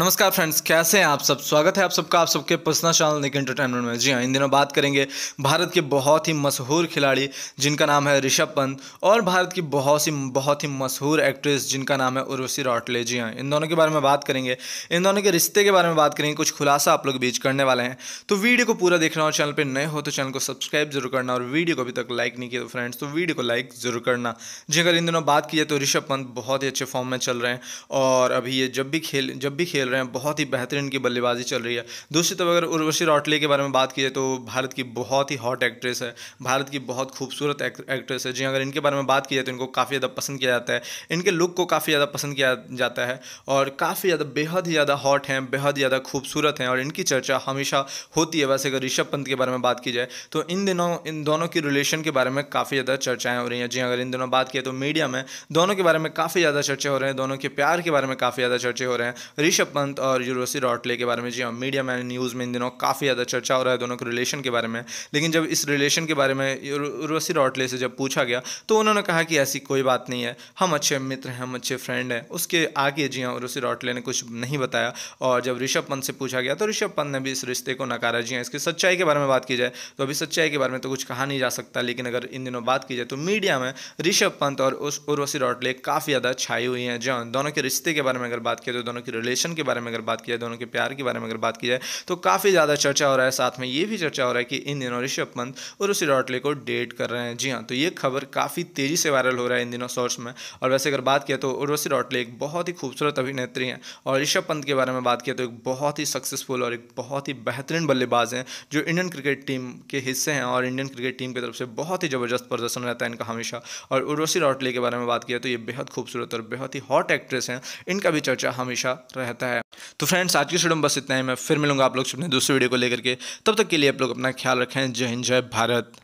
नमस्कार फ्रेंड्स कैसे हैं आप सब स्वागत है आप सबका आप सबके पर्सनल चैनल निक एंटरटेनमेंट में जी हाँ इन दिनों बात करेंगे भारत के बहुत ही मशहूर खिलाड़ी जिनका नाम है ऋषभ पंत और भारत की बहुत सी बहुत ही मशहूर एक्ट्रेस जिनका नाम है उर्वशी रॉटले जी हाँ इन दोनों के बारे में बात करेंगे इन दोनों के रिश्ते के बारे में बात करेंगे कुछ खुलासा आप लोग बीच करने वाले हैं तो वीडियो को पूरा देखना और चैनल पर नए हो तो चैनल को सब्सक्राइब जरूर करना और वीडियो को अभी तक लाइक नहीं किया तो फ्रेंड्स तो वीडियो को लाइक जरूर करना जी अगर इन दिनों बात की जाए तो ऋषभ पंत बहुत ही अच्छे फॉर्म में चल रहे हैं और अभी ये जब भी खेल जब भी खेल चल रहे हैं बहुत ही बेहतरीन इनकी बल्लेबाजी चल रही है दूसरी तरफ अगर उर्वशी रॉटले के बारे में बात की जाए तो भारत की बहुत ही हॉट एक्ट्रेस है भारत की बहुत खूबसूरत एक्ट्रेस है जी हाँ, अगर इनके बारे में बात की जाए तो इनको काफ़ी ज़्यादा पसंद किया जाता है इनके लुक को काफ़ी ज़्यादा पसंद किया जाता है और काफ़ी ज़्यादा बेहद ही ज़्यादा हॉट हैं बेहद ही ज़्यादा खूबसूरत हैं और इनकी चर्चा हमेशा होती है वैसे अगर ऋषभ पंत के बारे में बात की जाए तो इन दिनों इन दोनों की रिलेशन के बारे में काफ़ी ज़्यादा चर्चाएं हो रही हैं जी हाँ, अगर इन दिनों बात की तो मीडिया में दोनों के बारे में काफ़ी ज़्यादा चर्चे हो रहे हैं दोनों के प्यार के बारे में काफ़ी ज़्यादा चर्चे हो रहे हैं ऋषभ ऋषभ पंत और यूरोसी रॉटले के बारे में जी हाँ मीडिया में न्यूज़ में इन दिनों काफ़ी ज़्यादा चर्चा हो रहा है दोनों के रिलेशन के बारे में लेकिन जब इस रिलेशन के बारे में उर्वशी रॉटले से जब पूछा गया तो उन्होंने कहा कि ऐसी कोई बात नहीं है हम अच्छे मित्र हैं हम अच्छे फ्रेंड हैं उसके आगे जी हाँ उर्वशी रॉटले ने कुछ नहीं बताया और जब ऋषभ पंत से पूछा गया तो ऋषभ पंत ने भी इस रिश्ते को नकारा जी हाँ इसकी सच्चाई के बारे में बात की जाए तो अभी सच्चाई के बारे में तो कुछ कहा नहीं जा सकता लेकिन अगर इन दिनों बात की जाए तो मीडिया में ऋषभ पंत और उर्वशी रॉटले काफ़ी ज़्यादा छाई हुई हैं जी हाँ, दोनों के रिश्ते के बारे में अगर बात की तो दोनों की रिलेशन के बारे में अगर बात की जाए दोनों के प्यार के बारे में अगर बात की जाए तो काफ़ी ज़्यादा चर्चा हो रहा है साथ में ये भी चर्चा हो रहा है कि इन दिनों ऋषभ पंत और उसी रॉटले को डेट कर रहे हैं जी हाँ तो ये खबर काफ़ी तेज़ी से वायरल हो रहा है इन दिनों सोर्स में और वैसे अगर बात किया तो उर्वशी रॉटले एक बहुत ही खूबसूरत अभिनेत्री हैं और ऋषभ पंत के बारे में बात किया तो एक बहुत ही सक्सेसफुल और एक बहुत ही बेहतरीन बल्लेबाज हैं जो इंडियन क्रिकेट टीम के हिस्से हैं और इंडियन क्रिकेट टीम की तरफ से बहुत ही ज़बरदस्त प्रदर्शन रहता है इनका हमेशा और उर्वशी रॉटले के बारे में बात किया तो ये बेहद खूबसूरत और बेहद ही हॉट एक्ट्रेस हैं इनका भी चर्चा हमेशा रहता है सकता है तो फ्रेंड्स आज की वीडियो में बस इतना ही मैं फिर मिलूंगा आप लोग अपने दूसरे वीडियो को लेकर के तब तक के लिए आप लोग अपना ख्याल रखें जय हिंद जय भारत